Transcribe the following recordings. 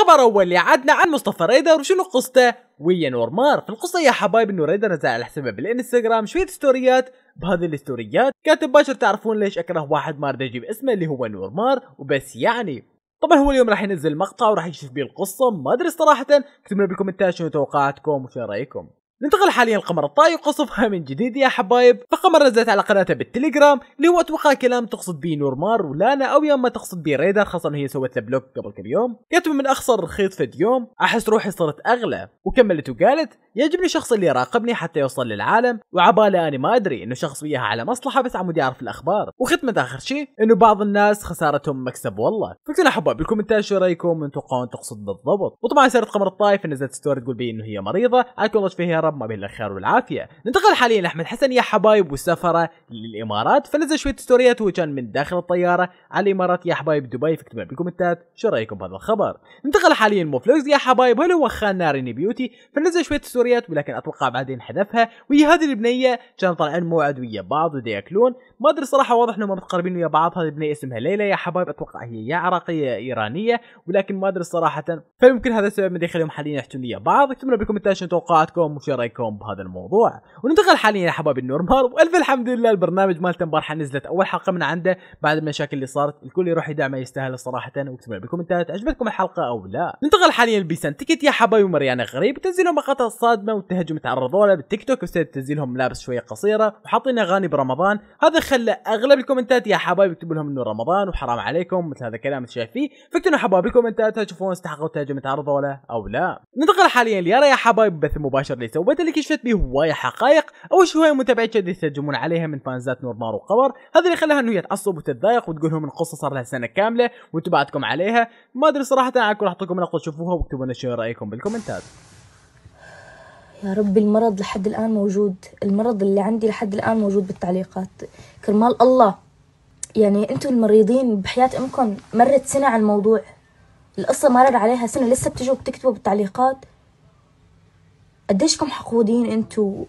الخبر اول اللي عدنا عن مصطفى ريدر وشنو قصته ويا نورمار في القصه يا حبايب انه ريدر نزل على حسابه بالانستغرام شويه ستوريات بهذه الستوريات كاتب باشر تعرفون ليش اكره واحد ما اريد اجيب اسمه اللي هو نورمار وبس يعني طبعا هو اليوم راح ينزل مقطع وراح يكشف بيه القصه ما ادري صراحه اكتبوا لي بالكومنتات شنو توقعاتكم وشنو رايكم ننتقل حاليا لقمر الطايق وقصفها من جديد يا حبايب فقمر نزلت على قناتها بالتليجرام اللي هو اتوقع كلام تقصد به نورمار ولانا او يا تقصد به ريدر خاصه هي سوت له بلوك قبل كم يوم كاتبه من اخسر رخيص في اليوم احس روحي صرت اغلى وكملت وقالت يعجبني الشخص اللي يراقبني حتى يوصل للعالم وعبالي اني ما ادري انه شخص وياها على مصلحه بس عمود يعرف الاخبار وختمت اخر شيء انه بعض الناس خسارتهم مكسب والله فكتبوا حبايب بالكومنتات شو رايكم انتم تقصد بالضبط وطبعا سيره قمر الطايف نزلت ستوري تقول بي انه هي مريضه على فيها المقرب ما بين الخير والعافيه ننتقل حاليا لاحمد حسن يا حبايب وسفرة للامارات فنزل شويه ستوريات وهو كان من داخل الطياره على الامارات يا حبايب دبي فاكتبوا بالكومنتات شو رايكم بهذا الخبر ننتقل حاليا موفلوكس يا حبايب هل هو خان ناريني بيوتي فنزل شويه ستوريات ولكن اتوقع بعدين حذفها وهي هذه البنيه كان طالعين موعد ويا بعض وياكلون ما ادري صراحه واضح انهم متقربين ويا بعض هذه البنيه اسمها ليلى يا حبايب اتوقع هي يا عراقيه ايرانيه ولكن ما ادري صراحه فيمكن هذا السبب اللي يخليهم حاليا يحتون ويا بعض اكتبوا بالكومنتات شنو توقعاتكم وش رايكم بهذا الموضوع وننتقل حاليا يا حبايب النورمال والف الحمد لله البرنامج مالته امبارحه نزلت اول حلقه من عنده بعد المشاكل اللي صارت الكل يروح يدعمه يستاهل صراحه واكتبوا لي بالكومنتات عجبتكم الحلقه او لا ننتقل حاليا لبيسان تيكت يا حبايب مريانة غريب تنزلوا مقاطع صادمه وتهجم تعرضوا له بالتيك توك وسبب تنزيلهم ملابس شويه قصيره وحاطين اغاني برمضان هذا خلى اغلب الكومنتات يا حبايب يكتبوا لهم انه رمضان وحرام عليكم مثل هذا الكلام اللي شايفيه فكتبوا فاكتبوا حبايب بالكومنتات تشوفون استحقوا تهجم تعرضوا له او لا ننتقل حاليا ليارا يا حبايب بث مباشر اللي المبادرة اللي كشفت به هواية حقائق أول شيء هواية متابعين شديد تهجمون عليها من فانزات نور نار وقمر هذا اللي خلاها انه هي تعصب وتتضايق وتقول لهم القصة صار لها سنة كاملة وتبعتكم بعدكم عليها ما أدري صراحة أنا أكون أحطكم لقطة شوفوها واكتبوا لنا شو رأيكم بالكومنتات يا ربي المرض لحد الآن موجود المرض اللي عندي لحد الآن موجود بالتعليقات كرمال الله يعني أنتم المريضين بحياة أمكم مرت سنة على الموضوع القصة مرر عليها سنة لسه بتجوا بتكتبوا بالتعليقات قديشكم حقودين انتو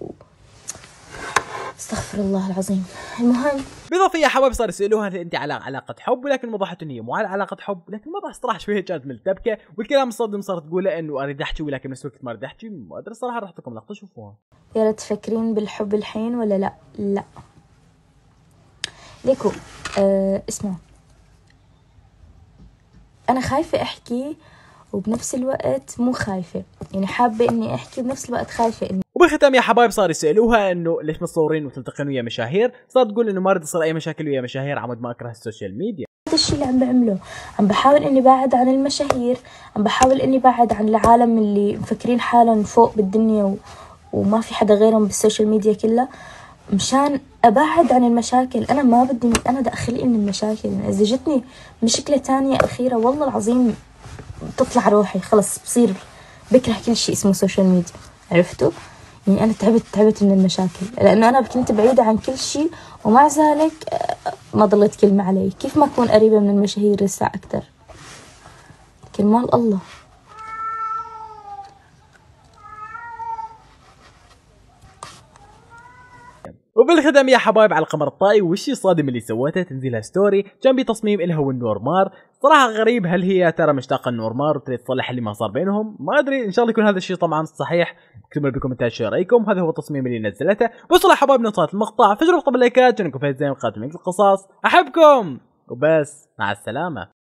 استغفر الله العظيم المهم بالاضافه يا حبايب صار يسالوها هل انت على علاقه حب ولكن وضحت ان هي مو على علاقه حب لكن ما صراحه شويه كانت من التبكه والكلام الصدم صارت تقوله انه اريد احكي ولكن نفس الوقت ما اريد احكي ما ادري الصراحه راح لكم لقطه شوفوها يا ريت تفكرين بالحب الحين ولا لا لا ليكو أه اسمع انا خايفه احكي وبنفس الوقت مو خايفة يعني حابة إني أحكي بنفس الوقت خايفة إني وبالختام يا حبايب صار يسالوها انه ليش متصورين وتلتقين ويا مشاهير صار تقول انه ما رد يصير اي مشاكل ويا مشاهير عمود ما اكره السوشيال ميديا هذا الشيء اللي عم بعمله عم بحاول اني بعد عن المشاهير عم بحاول اني بعد عن العالم اللي مفكرين حالهم فوق بالدنيا و... وما في حدا غيرهم بالسوشيال ميديا كلها مشان ابعد عن المشاكل انا ما بدي انا داخلي من المشاكل اذا جتني مشكله تانية اخيره والله العظيم تطلع روحي خلص بصير بكره كل شيء اسمه سوشيال ميديا عرفتوا يعني انا تعبت تعبت من المشاكل لانه انا كنت بعيده عن كل شيء ومع ذلك آه، ما ضلت كلمه علي كيف ما اكون قريبه من المشاهير لسه اكثر كلمه الله جدا وبالختام يا حبايب على القمر الطائي وش الصادم اللي سوته تنزيلها ستوري كان بتصميم الها والنورمار صراحه غريب هل هي ترى مشتاقه النورمار وتريد تصلح اللي ما صار بينهم ما ادري ان شاء الله يكون هذا الشيء طبعا صحيح اكتبوا بالكومنتات شو رايكم هذا هو التصميم اللي نزلته وصل يا حبايب نصات المقطع فجروا طب اللايكات جنكم فايزين زين القصص القصاص احبكم وبس مع السلامه